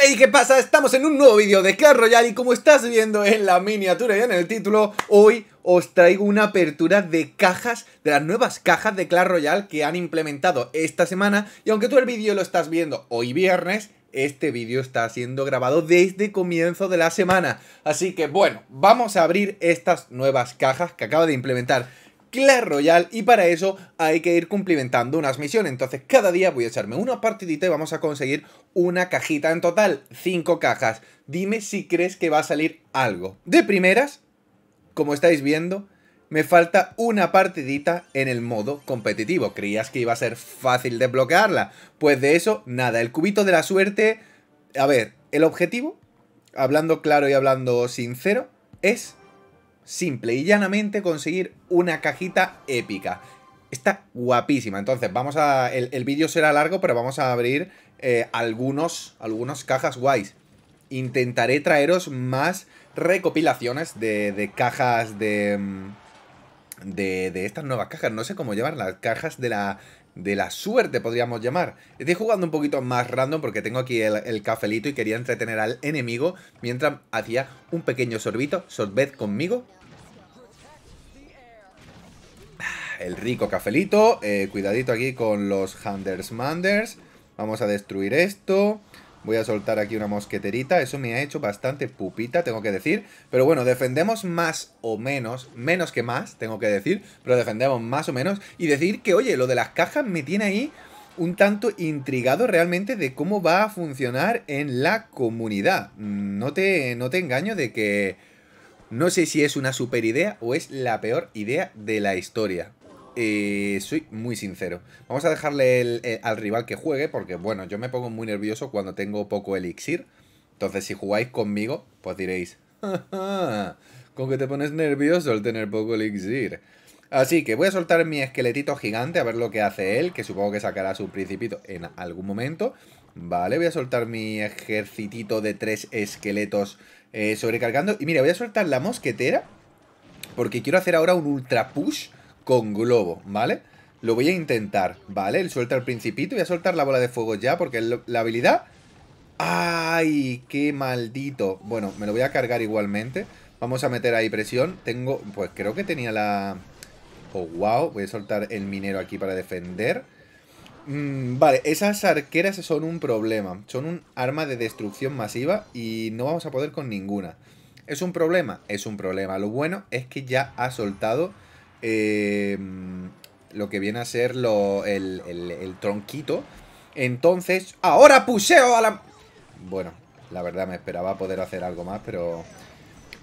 Hey, ¿qué pasa? Estamos en un nuevo vídeo de Clash Royale y como estás viendo en la miniatura y en el título, hoy os traigo una apertura de cajas, de las nuevas cajas de Clash Royale que han implementado esta semana y aunque tú el vídeo lo estás viendo hoy viernes, este vídeo está siendo grabado desde comienzo de la semana. Así que bueno, vamos a abrir estas nuevas cajas que acaba de implementar Clash Royale y para eso hay que ir cumplimentando unas misiones. Entonces cada día voy a echarme una partidita y vamos a conseguir una cajita en total, cinco cajas. Dime si crees que va a salir algo. De primeras, como estáis viendo, me falta una partidita en el modo competitivo. ¿Creías que iba a ser fácil desbloquearla? Pues de eso, nada. El cubito de la suerte... A ver, el objetivo, hablando claro y hablando sincero, es simple y llanamente conseguir una cajita épica. Está guapísima. Entonces, vamos a. El, vídeo será largo, pero vamos a abrir eh, algunos, cajas guays. Intentaré traeros más recopilaciones de, de cajas de, mm, de. de estas nuevas cajas. No sé cómo llevar las cajas de la de la suerte, podríamos llamar. Estoy jugando un poquito más random porque tengo aquí el, cafelito y quería entretener al enemigo mientras hacía un pequeño sorbito. Sorbet conmigo. Ah, el rico cafelito. Eh, cuidadito aquí con los Handers Manders. Vamos a destruir esto. Voy a soltar aquí una mosqueterita. Eso me ha hecho bastante pupita, tengo que decir. Pero bueno, defendemos más o menos. Menos que más, tengo que decir. Pero defendemos más o menos. Y decir que, oye, lo de las cajas me tiene ahí un tanto intrigado realmente de cómo va a funcionar en la comunidad. No te, no te engaño de que... No sé si es una super idea o es la peor idea de la historia. Y eh, soy muy sincero. Vamos a dejarle eh, al rival que juegue, porque bueno, yo me pongo muy nervioso cuando tengo poco elixir. Entonces, si jugáis conmigo, pues diréis, con que te pones nervioso al tener poco elixir. Así que voy a soltar mi esqueletito gigante a ver lo que hace él, que supongo que sacará su principito en algún momento. Vale, voy a soltar mi ejercitito de tres esqueletos eh, sobrecargando. Y mira, voy a soltar la mosquetera, porque quiero hacer ahora un ultra push con globo, ¿vale? Lo voy a intentar, ¿vale? El suelta al principito, voy a soltar la bola de fuego ya porque la habilidad... ¡Ay! ¡Qué maldito! Bueno, me lo voy a cargar igualmente. Vamos a meter ahí presión. Tengo... Pues creo que tenía la... Oh, wow. Voy a soltar el minero aquí para defender. Mm, vale, esas arqueras son un problema. Son un arma de destrucción masiva y no vamos a poder con ninguna. ¿Es un problema? Es un problema. Lo bueno es que ya ha soltado eh, lo que viene a ser lo, el, tronquito. Entonces, ahora puseo a la... Bueno, la verdad me esperaba poder hacer algo más, pero...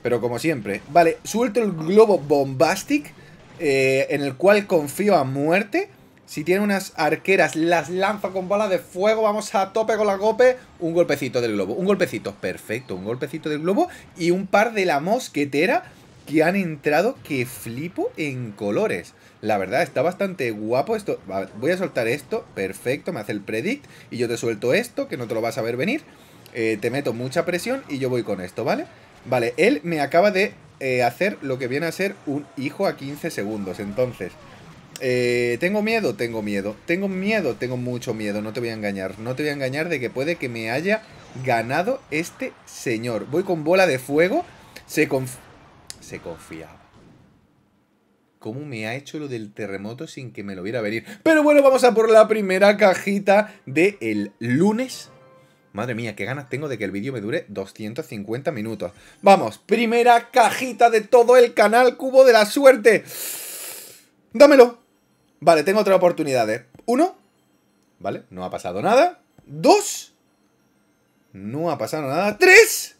Pero como siempre. Vale, suelto el globo bombastic, eh, en el cual confío a muerte. Si tiene unas arqueras, las lanza con balas de fuego. Vamos a tope con la gope Un golpecito del globo. Un golpecito, perfecto. Un golpecito del globo y un par de la mosquetera que han entrado que flipo en colores. La verdad, está bastante guapo esto. Voy a soltar esto, perfecto, me hace el predict y yo te suelto esto, que no te lo vas a ver venir. Eh, te meto mucha presión y yo voy con esto, ¿vale? Vale, él me acaba de eh, hacer lo que viene a ser un hijo a 15 segundos, entonces... Eh, tengo miedo, tengo miedo, tengo miedo, tengo mucho miedo, no te voy a engañar, no te voy a engañar de que puede que me haya ganado este señor. Voy con bola de fuego, se, se confiaba. ¿Cómo me ha hecho lo del terremoto sin que me lo viera venir? Pero bueno, vamos a por la primera cajita del el lunes. Madre mía, qué ganas tengo de que el vídeo me dure 250 minutos. Vamos, primera cajita de todo el canal Cubo de la Suerte. Dámelo. Vale, tengo otra oportunidad. ¿eh? Uno. Vale, no ha pasado nada. Dos. No ha pasado nada. Tres.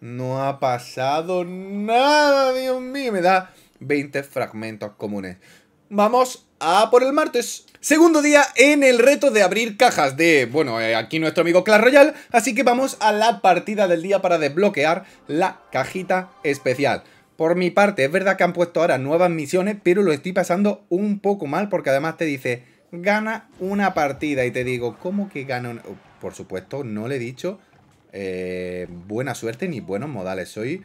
No ha pasado nada, Dios mío. Me da 20 fragmentos comunes. Vamos a por el martes. Segundo día en el reto de abrir cajas de, bueno, eh, aquí nuestro amigo Clash Royale. Así que vamos a la partida del día para desbloquear la cajita especial. Por mi parte, es verdad que han puesto ahora nuevas misiones, pero lo estoy pasando un poco mal porque además te dice, gana una partida. Y te digo, ¿cómo que gana una...? Oh, por supuesto, no le he dicho eh, buena suerte ni buenos modales. Soy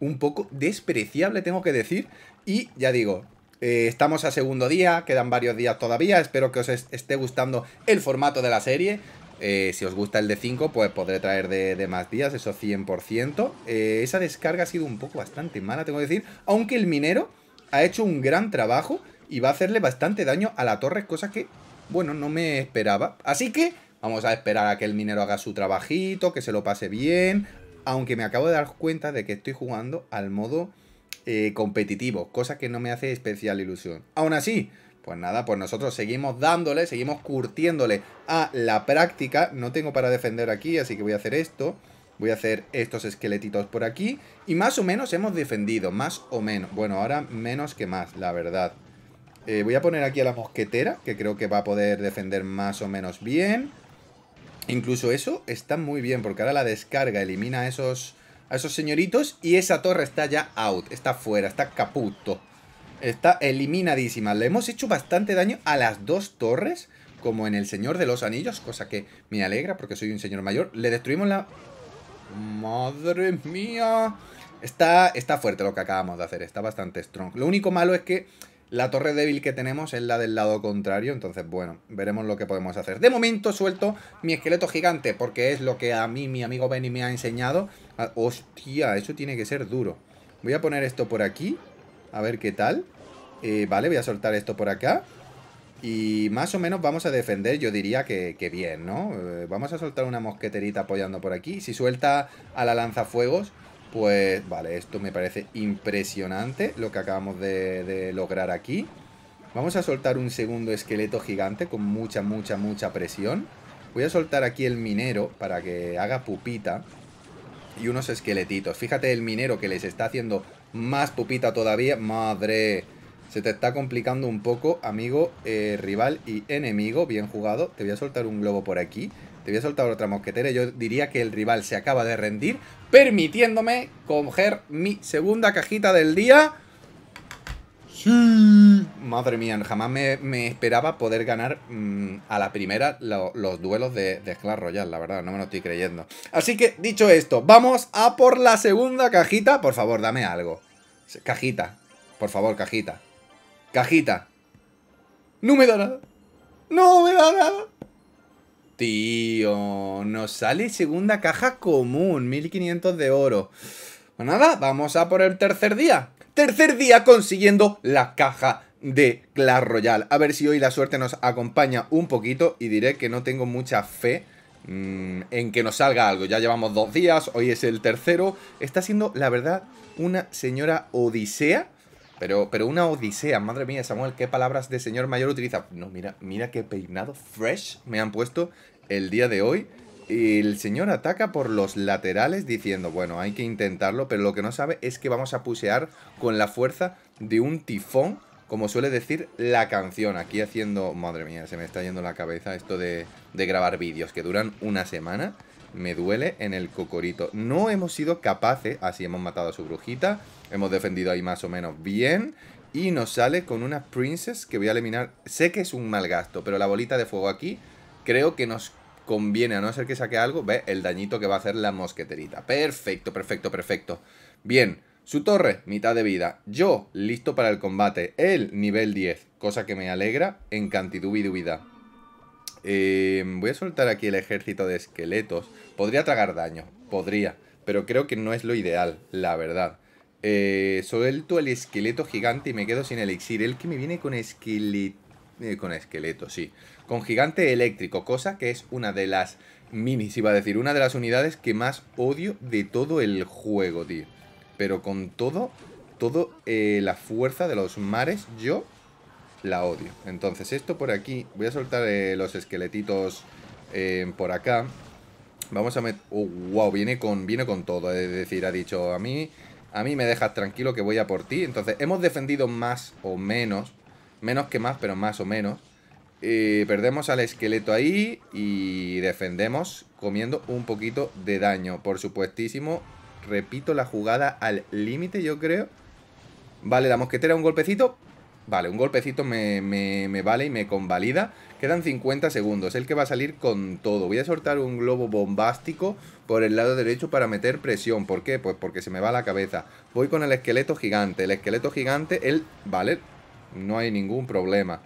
un poco despreciable, tengo que decir. Y ya digo, eh, estamos a segundo día, quedan varios días todavía. Espero que os esté gustando el formato de la serie. Eh, si os gusta el de 5, pues podré traer de, más días, eso 100%. esa descarga ha sido un poco bastante mala, tengo que decir. Aunque el minero ha hecho un gran trabajo y va a hacerle bastante daño a la torre, cosa que, bueno, no me esperaba. Así que Vamos a esperar a que el minero haga su trabajito, que se lo pase bien. Aunque me acabo de dar cuenta de que estoy jugando al modo eh, competitivo, cosa que no me hace especial ilusión. Aún así, pues nada, pues nosotros seguimos dándole, seguimos curtiéndole a la práctica. No tengo para defender aquí, así que voy a hacer esto. Voy a hacer estos esqueletitos por aquí. Y más o menos hemos defendido, más o menos. Bueno, ahora menos que más, la verdad. Eh, voy a poner aquí a la mosquetera, que creo que va a poder defender más o menos bien. Incluso eso está muy bien, porque ahora la descarga elimina a esos, a esos señoritos y esa torre está ya out, está fuera, está caputo. Está eliminadísima. Le hemos hecho bastante daño a las dos torres, como en el Señor de los Anillos, cosa que me alegra porque soy un señor mayor. Le destruimos la... ¡Madre mía! Está, está fuerte lo que acabamos de hacer, está bastante strong. Lo único malo es que la torre débil que tenemos es la del lado contrario, entonces bueno, veremos lo que podemos hacer. De momento suelto mi esqueleto gigante, porque es lo que a mí mi amigo Benny me ha enseñado. Ah, hostia, eso tiene que ser duro. Voy a poner esto por aquí, a ver qué tal. Eh, vale, voy a soltar esto por acá. Y más o menos vamos a defender, yo diría que, bien, ¿no? Eh, vamos a soltar una mosqueterita apoyando por aquí. Si suelta a la lanzafuegos pues vale, esto me parece impresionante lo que acabamos de, lograr aquí. Vamos a soltar un segundo esqueleto gigante con mucha, mucha, mucha presión. Voy a soltar aquí el minero para que haga pupita y unos esqueletitos. Fíjate el minero que les está haciendo más pupita todavía. ¡Madre! Se te está complicando un poco, amigo, eh, rival y enemigo. Bien jugado. Te voy a soltar un globo por aquí. Te voy a soltar otra mosquetera. Yo diría que el rival se acaba de rendir, permitiéndome coger mi segunda cajita del día. Sí. Madre mía, jamás me, esperaba poder ganar mm, a la primera los duelos de, de Clash Royale, la verdad, no me lo estoy creyendo. Así que, dicho esto, vamos a por la segunda cajita. Por favor, dame algo. Cajita. Por favor, cajita. Cajita. No me da nada. No me da nada. Tío, nos sale segunda caja común, 1500 de oro. Pues nada, vamos a por el tercer día. Tercer día consiguiendo la caja de Clash Royale. A ver si hoy la suerte nos acompaña un poquito y diré que no tengo mucha fe mm, en que nos salga algo. Ya llevamos dos días, hoy es el tercero. Está siendo, la verdad, una señora odisea pero, pero una odisea, madre mía, Samuel, ¿qué palabras de señor mayor utiliza? No, mira, mira qué peinado fresh me han puesto el día de hoy. Y el señor ataca por los laterales diciendo, bueno, hay que intentarlo, pero lo que no sabe es que vamos a pusear con la fuerza de un tifón, como suele decir la canción. Aquí haciendo, madre mía, se me está yendo la cabeza esto de, de grabar vídeos que duran una semana me duele en el cocorito. No hemos sido capaces, así hemos matado a su brujita, hemos defendido ahí más o menos bien, y nos sale con una princess que voy a eliminar. Sé que es un mal gasto, pero la bolita de fuego aquí creo que nos conviene, a no ser que saque algo, ve el dañito que va a hacer la mosqueterita. Perfecto, perfecto, perfecto. Bien, su torre, mitad de vida. Yo, listo para el combate. Él, nivel 10, cosa que me alegra en cantidad Em, voy a soltar aquí el ejército de esqueletos. Podría tragar daño, podría, pero creo que no es lo ideal, la verdad. Eh, suelto el esqueleto gigante y me quedo sin elixir. El que me viene con esqueleto... Eh, con esqueleto, sí. Con gigante eléctrico, cosa que es una de las minis, iba a decir, una de las unidades que más odio de todo el juego, tío. Pero con todo, todo eh, la fuerza de los mares, yo la odio. Entonces esto por aquí, voy a soltar eh, los esqueletitos eh, por acá. Vamos a meter... wow, oh, viene con, con todo, es decir, ha dicho a mí... A mí me dejas tranquilo que voy a por ti. Entonces, hemos defendido más o menos. Menos que más, pero más o menos. Eh, perdemos al esqueleto ahí y defendemos comiendo un poquito de daño. Por supuestísimo, repito la jugada al límite, yo creo. Vale, la mosquetera un golpecito. Vale, un golpecito me, me, me, vale y me convalida. Quedan 50 segundos. El que va a salir con todo. Voy a soltar un globo bombástico por el lado derecho para meter presión. ¿Por qué? Pues porque se me va la cabeza. Voy con el esqueleto gigante. El esqueleto gigante, él... Vale, no hay ningún problema.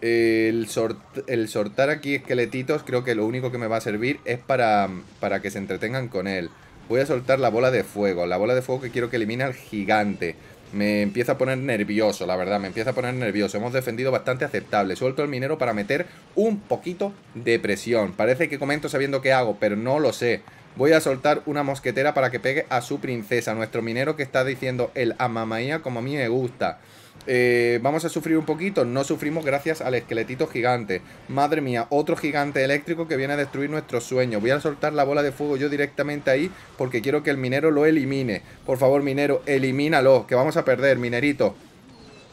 El, soltar aquí esqueletitos creo que lo único que me va a servir es para, para que se entretengan con él. Voy a soltar la bola de fuego. La bola de fuego que quiero que elimine al gigante. Me empieza a poner nervioso, la verdad, me empieza a poner nervioso. Hemos defendido bastante aceptable. Suelto el minero para meter un poquito de presión. Parece que comento sabiendo qué hago, pero no lo sé. Voy a soltar una mosquetera para que pegue a su princesa. Nuestro minero que está diciendo el amamaía como a mí me gusta. Eh, vamos a sufrir un poquito. No sufrimos gracias al esqueletito gigante. Madre mía, otro gigante eléctrico que viene a destruir nuestro sueño Voy a soltar la bola de fuego yo directamente ahí porque quiero que el minero lo elimine. Por favor, minero, elimínalo, que vamos a perder, minerito.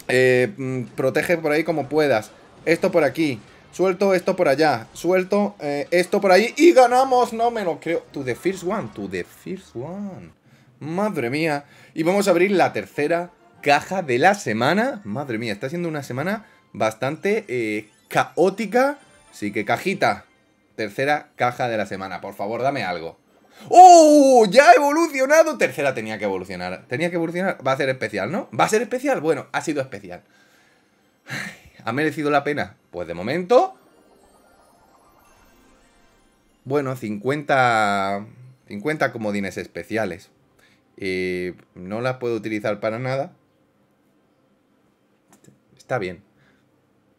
Eh, mm, protege por ahí como puedas. Esto por aquí. Suelto esto por allá. Suelto eh, esto por ahí. Y ganamos. No me lo creo. To the first one. To the first one. Madre mía. Y vamos a abrir la tercera caja de la semana. Madre mía, está siendo una semana bastante eh, caótica. Así que cajita, tercera caja de la semana. Por favor, dame algo. ¡Oh! ¡Ya ha evolucionado! Tercera tenía que evolucionar. Tenía que evolucionar. Va a ser especial, ¿no? ¿Va a ser especial? Bueno, ha sido especial. ¿Ha merecido la pena? Pues de momento... Bueno, 50... 50 comodines especiales. Eh, no las puedo utilizar para nada está bien.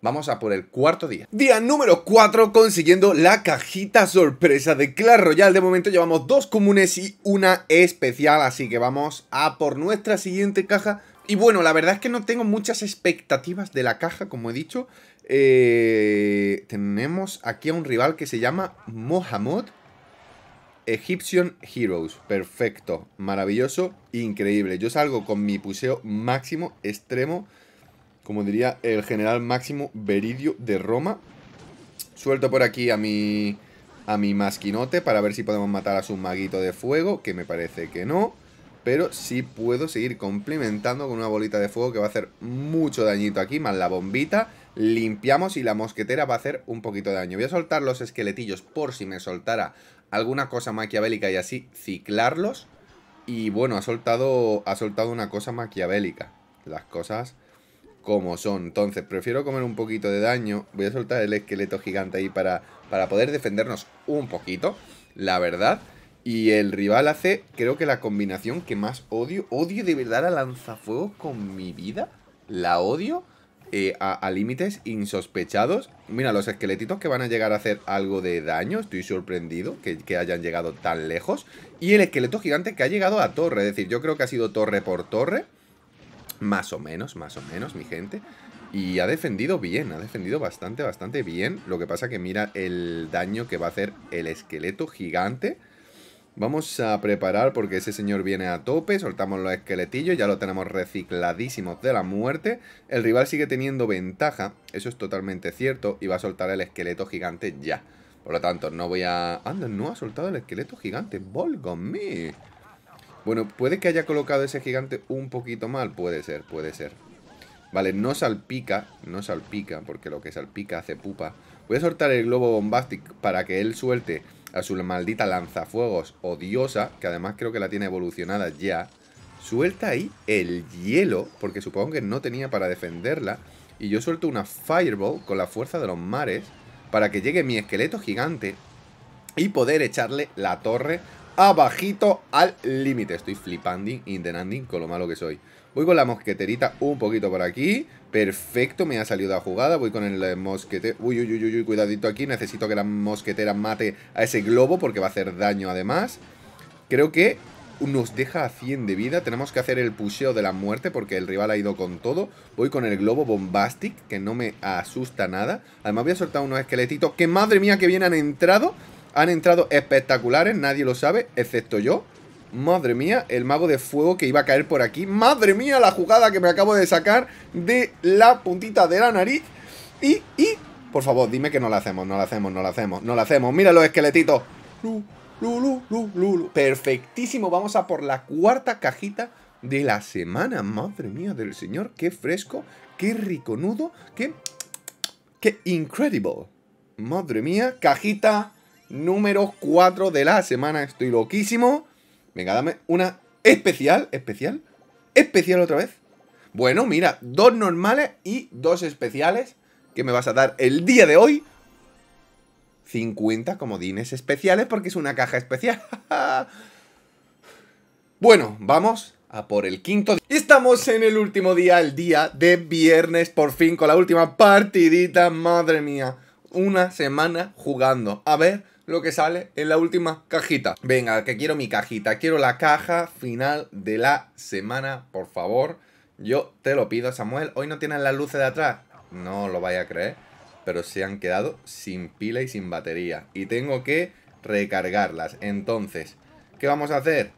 Vamos a por el cuarto día. Día número 4 consiguiendo la cajita sorpresa de Clash Royale. De momento llevamos dos comunes y una especial, así que vamos a por nuestra siguiente caja. Y bueno, la verdad es que no tengo muchas expectativas de la caja, como he dicho. Eh, tenemos aquí a un rival que se llama Mohamed Egyptian Heroes. Perfecto, maravilloso, increíble. Yo salgo con mi puseo máximo, extremo como diría el general Máximo Veridio de Roma. Suelto por aquí a mi, a mi masquinote para ver si podemos matar a su maguito de fuego, que me parece que no. Pero sí puedo seguir complementando con una bolita de fuego que va a hacer mucho dañito aquí, más la bombita. Limpiamos y la mosquetera va a hacer un poquito de daño. Voy a soltar los esqueletillos por si me soltara alguna cosa maquiavélica y así ciclarlos. Y bueno, ha soltado, ha soltado una cosa maquiavélica. Las cosas como son. Entonces, prefiero comer un poquito de daño. Voy a soltar el esqueleto gigante ahí para, para poder defendernos un poquito, la verdad. Y el rival hace, creo que la combinación que más odio. Odio de verdad a lanzafuegos con mi vida. La odio eh, a, límites insospechados. Mira, los esqueletitos que van a llegar a hacer algo de daño. Estoy sorprendido que, que hayan llegado tan lejos. Y el esqueleto gigante que ha llegado a torre. Es decir, yo creo que ha sido torre por torre. Más o menos, más o menos, mi gente. Y ha defendido bien, ha defendido bastante, bastante bien. Lo que pasa que mira el daño que va a hacer el esqueleto gigante. Vamos a preparar porque ese señor viene a tope, soltamos los esqueletillos, ya lo tenemos recicladísimos de la muerte. El rival sigue teniendo ventaja, eso es totalmente cierto, y va a soltar el esqueleto gigante ya. Por lo tanto, no voy a... Anda, no ha soltado el esqueleto gigante, volgo me. Bueno, puede que haya colocado ese gigante un poquito mal. Puede ser, puede ser. Vale, no salpica, no salpica, porque lo que salpica hace pupa. Voy a soltar el globo bombastic para que él suelte a su maldita lanzafuegos odiosa, que además creo que la tiene evolucionada ya. Suelta ahí el hielo, porque supongo que no tenía para defenderla. Y yo suelto una fireball con la fuerza de los mares para que llegue mi esqueleto gigante y poder echarle la torre abajito al límite. Estoy flipando, intentando con lo malo que soy. Voy con la mosqueterita un poquito por aquí. Perfecto, me ha salido la jugada. Voy con el eh, mosquete. Uy, uy, uy, uy, cuidadito aquí. Necesito que la mosquetera mate a ese globo porque va a hacer daño además. Creo que nos deja a 100 de vida. Tenemos que hacer el pusheo de la muerte porque el rival ha ido con todo. Voy con el globo bombastic, que no me asusta nada. Además voy a soltar unos esqueletitos. ¡Qué madre mía que bien han entrado! Han entrado espectaculares, nadie lo sabe, excepto yo. Madre mía, el mago de fuego que iba a caer por aquí. Madre mía, la jugada que me acabo de sacar de la puntita de la nariz. Y, y, por favor, dime que no la hacemos, no la hacemos, no la hacemos, no la hacemos. Mira los esqueletitos. Lu, Perfectísimo, vamos a por la cuarta cajita de la semana. Madre mía del señor, qué fresco, qué riconudo, qué... Qué incredible. Madre mía, cajita número 4 de la semana. Estoy loquísimo. Venga, dame una especial, especial, especial otra vez. Bueno, mira, dos normales y dos especiales que me vas a dar el día de hoy. 50 comodines especiales porque es una caja especial. bueno, vamos a por el quinto. Estamos en el último día, el día de viernes, por fin, con la última partidita. Madre mía, una semana jugando. A ver lo que sale en la última cajita. Venga, que quiero mi cajita, quiero la caja final de la semana, por favor. Yo te lo pido, Samuel. Hoy no tienen las luces de atrás. No lo vaya a creer, pero se han quedado sin pila y sin batería. Y tengo que recargarlas. Entonces, ¿qué vamos a hacer?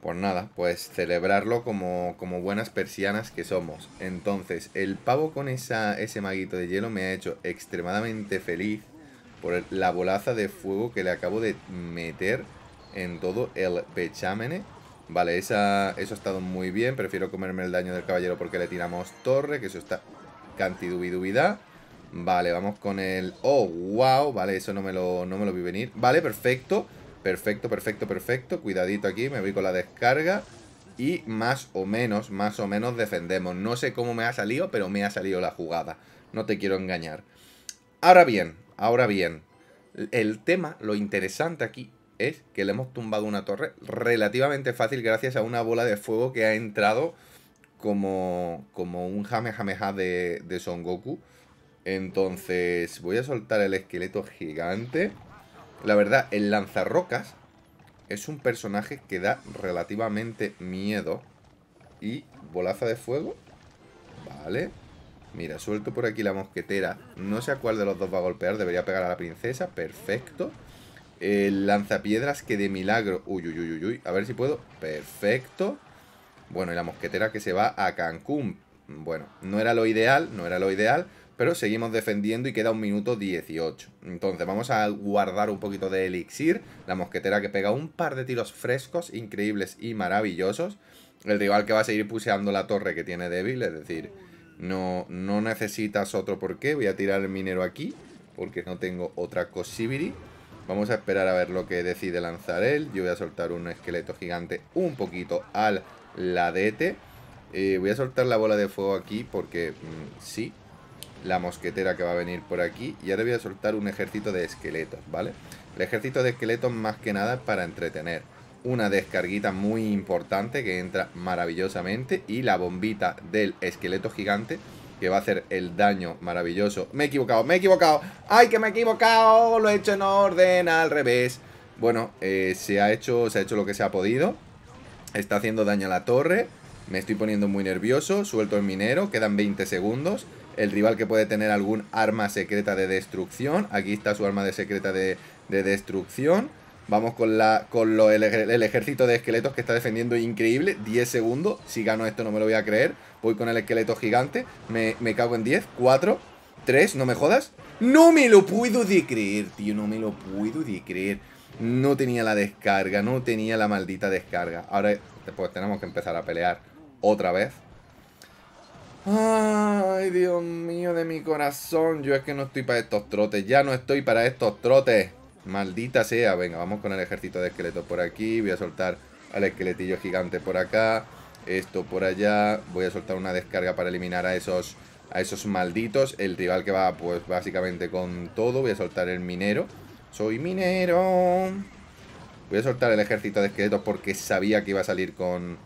Pues nada, pues celebrarlo como, como buenas persianas que somos. Entonces, el pavo con esa, ese maguito de hielo me ha hecho extremadamente feliz por la bolaza de fuego que le acabo de meter en todo el pechámene. Vale, esa, eso ha estado muy bien. Prefiero comerme el daño del caballero porque le tiramos torre, que eso está cantidubiduidad. Vale, vamos con el... ¡Oh, wow! Vale, eso no me, lo, no me lo vi venir. Vale, perfecto. Perfecto, perfecto, perfecto. Cuidadito aquí, me voy con la descarga. Y más o menos, más o menos defendemos. No sé cómo me ha salido, pero me ha salido la jugada. No te quiero engañar. Ahora bien, Ahora bien, el tema, lo interesante aquí, es que le hemos tumbado una torre relativamente fácil gracias a una bola de fuego que ha entrado como, como un jamejameja de, de Son Goku. Entonces voy a soltar el esqueleto gigante. La verdad, el lanzarrocas es un personaje que da relativamente miedo. Y bolaza de fuego. Vale. Mira, suelto por aquí la mosquetera. No sé a cuál de los dos va a golpear. Debería pegar a la princesa. Perfecto. El lanzapiedras que de milagro... Uy, uy, uy, uy, uy. A ver si puedo. Perfecto. Bueno, y la mosquetera que se va a Cancún. Bueno, no era lo ideal, no era lo ideal. Pero seguimos defendiendo y queda un minuto 18. Entonces vamos a guardar un poquito de elixir. La mosquetera que pega un par de tiros frescos, increíbles y maravillosos. El rival que va a seguir puseando la torre que tiene débil, es decir... No, necesitas otro por qué. Voy a tirar el minero aquí porque no tengo otra cosibiri. Vamos a esperar a ver lo que decide lanzar él. Yo voy a soltar un esqueleto gigante un poquito al ladete. Eh, voy a soltar la bola de fuego aquí porque mm, sí. La mosquetera que va a venir por aquí. Y ahora voy a soltar un ejército de esqueletos, ¿vale? El ejército de esqueletos más que nada es para entretener una descarguita muy importante que entra maravillosamente y la bombita del esqueleto gigante que va a hacer el daño maravilloso. Me he equivocado, me he equivocado. ¡Ay, que me he equivocado! Lo he hecho en orden al revés. Bueno, eh, se, ha hecho, se ha hecho lo que se ha podido. Está haciendo daño a la torre. Me estoy poniendo muy nervioso. Suelto el minero. Quedan 20 segundos. El rival que puede tener algún arma secreta de destrucción. Aquí está su arma de secreta de destrucción. Vamos con, la, con el, ejército de esqueletos que está defendiendo increíble. 10 segundos. Si gano esto no me lo voy a creer. Voy con el esqueleto gigante. Me, cago en 10. 4. 3. No me jodas. No me lo puedo de creer, tío. No me lo puedo de creer. No tenía la descarga. No tenía la maldita descarga. Ahora después tenemos que empezar a pelear otra vez. Ay, Dios mío de mi corazón. Yo es que no estoy para estos trotes. Ya no estoy para estos trotes. Maldita sea. Venga, vamos con el ejército de esqueletos por aquí. Voy a soltar al esqueletillo gigante por acá. Esto por allá. Voy a soltar una descarga para eliminar a esos, a esos malditos. El rival que va, pues, básicamente con todo. Voy a soltar el minero. Soy minero. Voy a soltar el ejército de esqueletos porque sabía que iba a salir con,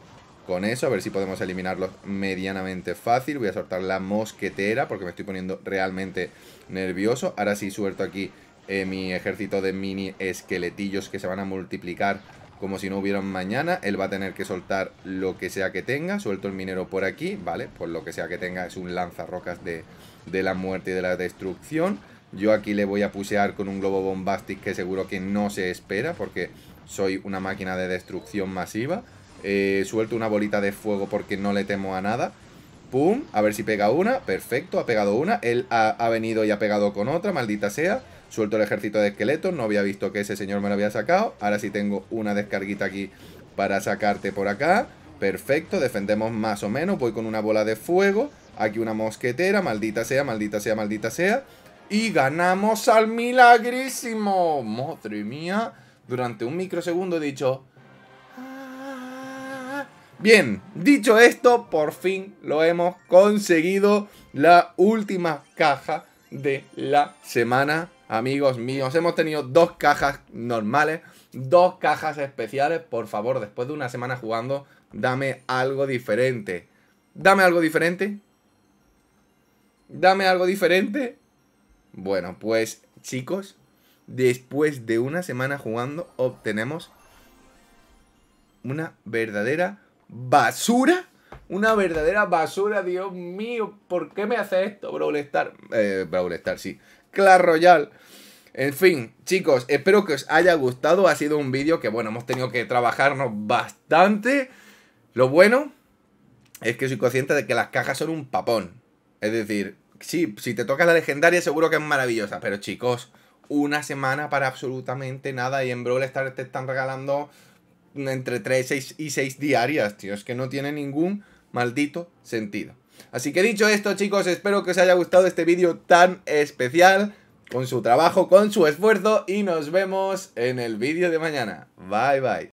con eso. A ver si podemos eliminarlos medianamente fácil. Voy a soltar la mosquetera porque me estoy poniendo realmente nervioso. Ahora sí suelto aquí eh, mi ejército de mini esqueletillos que se van a multiplicar como si no hubieran mañana. Él va a tener que soltar lo que sea que tenga. Suelto el minero por aquí, ¿vale? Pues lo que sea que tenga es un lanzarrocas de, la muerte y de la destrucción. Yo aquí le voy a pusear con un globo bombastic que seguro que no se espera porque soy una máquina de destrucción masiva. Eh, suelto una bolita de fuego porque no le temo a nada. ¡Pum! A ver si pega una. Perfecto, ha pegado una. Él ha venido y ha pegado con otra, maldita sea. Suelto el ejército de esqueletos, no había visto que ese señor me lo había sacado. Ahora sí tengo una descarguita aquí para sacarte por acá. Perfecto, defendemos más o menos. Voy con una bola de fuego. Aquí una mosquetera, maldita sea, maldita sea, maldita sea. Y ganamos al milagrísimo. Madre mía. Durante un microsegundo he dicho... Ah". Bien, dicho esto, por fin lo hemos conseguido. La última caja de la semana amigos míos. Hemos tenido dos cajas normales, dos cajas especiales. Por favor, después de una semana jugando, dame algo diferente. Dame algo diferente. Dame algo diferente. Bueno, pues chicos, después de una semana jugando, obtenemos una verdadera basura. Una verdadera basura, Dios mío. ¿Por qué me hace esto, Brawl Star? Eh, Brawl sí. Claro Royal, En fin, chicos, espero que os haya gustado. Ha sido un vídeo que, bueno, hemos tenido que trabajarnos bastante. Lo bueno es que soy consciente de que las cajas son un papón. Es decir, sí, si te toca la legendaria seguro que es maravillosa, pero chicos, una semana para absolutamente nada y en Brawl Stars te están regalando entre 3 y 6 diarias, tío. Es que no tiene ningún maldito sentido. Así que dicho esto, chicos, espero que os haya gustado este vídeo tan especial, con su trabajo, con su esfuerzo, y nos vemos en el vídeo de mañana. Bye, bye.